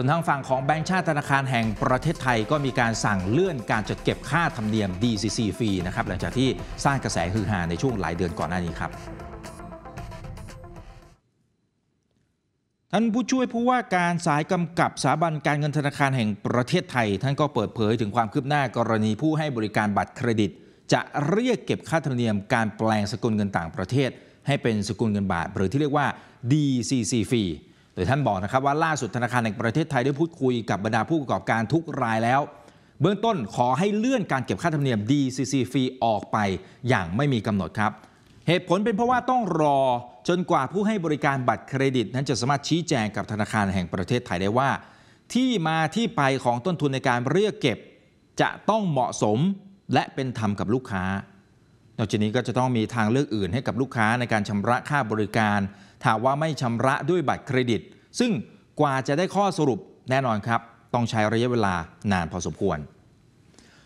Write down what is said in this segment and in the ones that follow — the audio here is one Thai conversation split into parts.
ส่วนทางฝั่งของแบงก์ชาติธนาคารแห่งประเทศไทย ก็มีการสั่งเลื่อนการจัดเก็บค่าธรรมเนียม DCC ฟรีนะครับหลังจากที่สร้างกระแสฮือฮาในช่วงหลายเดือนก่อนหน้านี้ครับ ท่านผู้ช่วยผู้ว่าการสายกำกับสถาบันการเงินธนาคารแห่งประเทศไทย ท่านก็เปิดเผยถึงความคืบหน้ากรณีผู้ให้บริการบัตรเครดิต จะเรียกเก็บค่าธรรมเนียมการแปลงสกุลเงินต่างประเทศ ให้เป็นสกุลเงินบาท หรือที่เรียกว่า DCC ฟรีดยท่านบอกนะครับว่าล่าสุดธนาคารแห่งประเทศไทยได้พูดคุยกับบรรดาผู้ประกอบการทุกรายแล้ว เบื้องต้นขอให้เลื่อนการเก็บค่าธรรมเนียม DCC ฟรีออกไปอย่างไม่มีกำหนดครับ เหตุผลเป็นเพราะว่าต้องรอจนกว่าผู้ให้บริการบัตรเครดิตนั้นจะสามารถชี้แจงกับธนาคารแห่งประเทศไทยได้ว่า ที่มาที่ไปของต้นทุนในการเรียกเก็บ จะต้องเหมาะสมและเป็นธรรมกับลูกค้านอกจากนี้ก็จะต้องมีทางเลือกอื่นให้กับลูกค้าในการชำระค่าบริการถ้าว่าไม่ชำระด้วยบัตรเครดิต ซึ่งกว่าจะได้ข้อสรุปแน่นอนครับต้องใช้ระยะเวลานานพอสมควร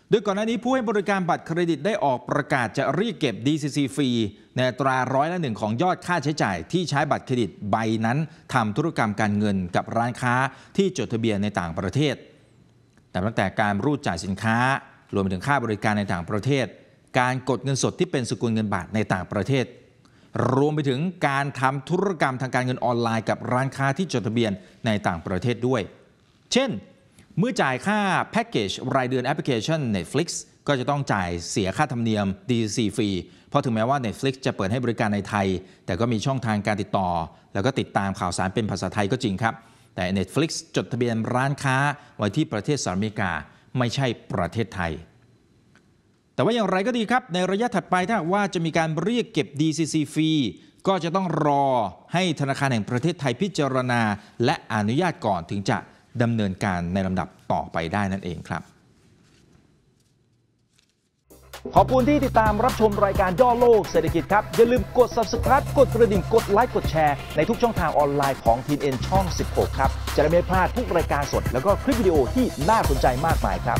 โดยก่อนหน้านี้ผู้ให้บริการบัตรเครดิตได้ออกประกาศจะเรียกเก็บ DCC ฟรีในตราร้อยละหนึ่งของยอดค่าใช้จ่าย ที่ใช้บัตรเครดิตใบนั้นทำธุรกรรมการเงิน กับร้านค้าที่จดทะเบียนในต่างประเทศแต่ตั้งแต่การรูดจ่ายสินค้ารวมไปถึงค่าบริการในต่างประเทศการกดเงินสดที่เป็นสกุลเงินบาทในต่างประเทศ รวมไปถึงการทำธุรกรรมทางการเงินออนไลน์กับร้านค้าที่จดทะเบียนในต่างประเทศด้วย เช่น เมื่อจ่ายค่าแพ็กเกจรายเดือนแอปพลิเคชัน Netflix ก็จะต้องจ่ายเสียค่าธรรมเนียม d ซ c ฟรีเพราะถึงแม้ว่า Netflix จะเปิดให้บริการในไทย แต่ก็มีช่องทางการติดต่อ แล้วก็ติดตามข่าวสารเป็นภาษาไทยก็จริงครับ แต่ Netflix จดทะเบียนร้านค้าไว้ที่ประเทศสหรัฐอเมริกา ไม่ใช่ประเทศไทยแต่ว่าอย่างไรก็ดีครับ ในระยะถัดไปถ้าว่าจะมีการเรียกเก็บ DCC ฟรีก็จะต้องรอให้ธนาคารแห่งประเทศไทยพิจารณาและอนุญาตก่อนถึงจะดำเนินการในลำดับต่อไปได้นั่นเองครับ ขอบคุณที่ติดตามรับชมรายการย่อโลกเศรษฐกิจครับ อย่าลืมกด subscribe กดกระดิ่งกดไลค์กดแชร์ในทุกช่องทางออนไลน์ของ t นช่อง 16ครับจะได้ไม่พลาดทุกรายการสดแล้วก็คลิปวิดีโอที่น่าสนใจมากมายครับ